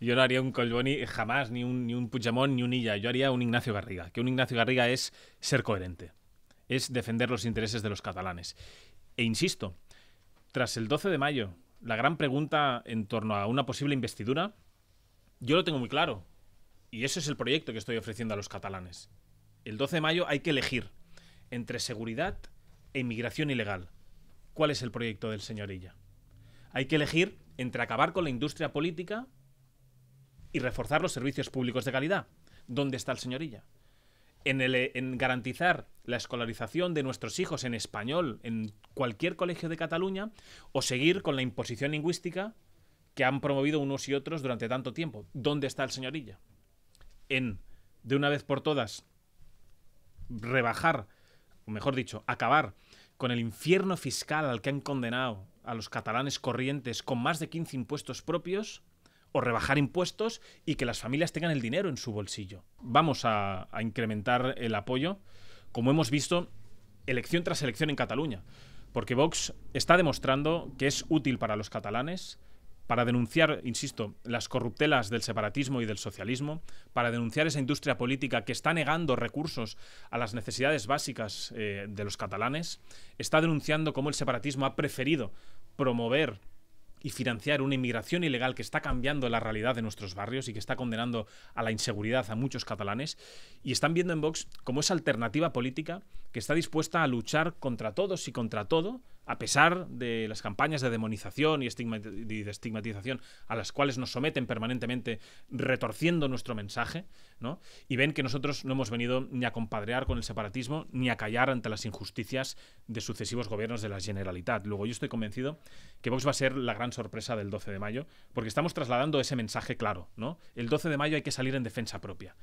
Yo no haría un Colboni jamás, ni un, ni un Puigdemont, ni un Illa. Yo haría un Ignacio Garriga. Que un Ignacio Garriga es ser coherente. Es defender los intereses de los catalanes. E insisto, tras el 12 de mayo, la gran pregunta en torno a una posible investidura, yo lo tengo muy claro. Y ese es el proyecto que estoy ofreciendo a los catalanes. El 12 de mayo hay que elegir entre seguridad e inmigración ilegal. ¿Cuál es el proyecto del señor Illa? Hay que elegir entre acabar con la industria política y reforzar los servicios públicos de calidad. ¿Dónde está el señorilla? En, eh, en garantizar la escolarización de nuestros hijos en español en cualquier colegio de Cataluña o seguir con la imposición lingüística que han promovido unos y otros durante tanto tiempo. ¿Dónde está el señorilla? En, de una vez por todas, rebajar, o mejor dicho, acabar con el infierno fiscal al que han condenado a los catalanes corrientes con más de 15 impuestos propios o rebajar impuestos y que las familias tengan el dinero en su bolsillo. Vamos a, incrementar el apoyo, como hemos visto elección tras elección en Cataluña, porque Vox está demostrando que es útil para los catalanes, para denunciar, insisto, las corruptelas del separatismo y del socialismo, para denunciar esa industria política que está negando recursos a las necesidades básicas eh, de los catalanes, está denunciando cómo el separatismo ha preferido promover y financiar una inmigración ilegal que está cambiando la realidad de nuestros barrios y que está condenando a la inseguridad a muchos catalanes. Y están viendo en Vox como esa alternativa política que está dispuesta a luchar contra todos y contra todo a pesar de las campañas de demonización y, de estigmatización a las cuales nos someten permanentemente retorciendo nuestro mensaje, ¿no? Y ven que nosotros no hemos venido ni a compadrear con el separatismo ni a callar ante las injusticias de sucesivos gobiernos de la Generalitat. Luego yo estoy convencido que Vox va a ser la gran sorpresa del 12 de mayo, porque estamos trasladando ese mensaje claro, ¿no? El 12 de mayo hay que salir en defensa propia.